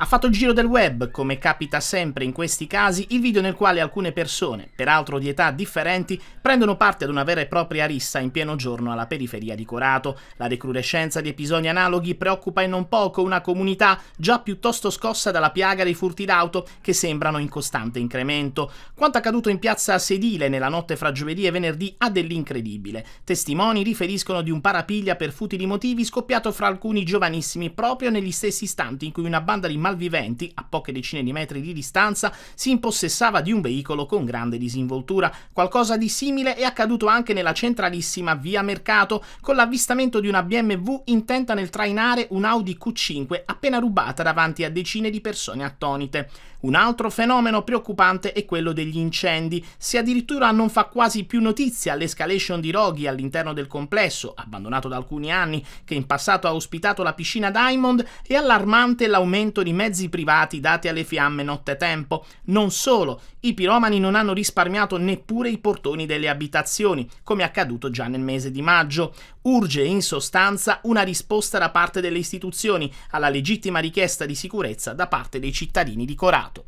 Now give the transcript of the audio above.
Ha fatto il giro del web, come capita sempre in questi casi, il video nel quale alcune persone, peraltro di età differenti, prendono parte ad una vera e propria rissa in pieno giorno alla periferia di Corato. La recrudescenza di episodi analoghi preoccupa e non poco una comunità già piuttosto scossa dalla piaga dei furti d'auto che sembrano in costante incremento. Quanto accaduto in piazza Sedile nella notte fra giovedì e venerdì ha dell'incredibile. Testimoni riferiscono di un parapiglia per futili motivi scoppiato fra alcuni giovanissimi proprio negli stessi istanti in cui una banda di malviventi, a poche decine di metri di distanza, si impossessava di un veicolo con grande disinvoltura. Qualcosa di simile è accaduto anche nella centralissima via Mercato, con l'avvistamento di una BMW intenta nel trainare un Audi Q5 appena rubata davanti a decine di persone attonite. Un altro fenomeno preoccupante è quello degli incendi. Se addirittura non fa quasi più notizia l'escalation di roghi all'interno del complesso, abbandonato da alcuni anni, che in passato ha ospitato la piscina Diamond, è allarmante l'aumento di mezzi privati dati alle fiamme nottetempo. Non solo, i piromani non hanno risparmiato neppure i portoni delle abitazioni, come accaduto già nel mese di maggio. Urge in sostanza una risposta da parte delle istituzioni alla legittima richiesta di sicurezza da parte dei cittadini di Corato.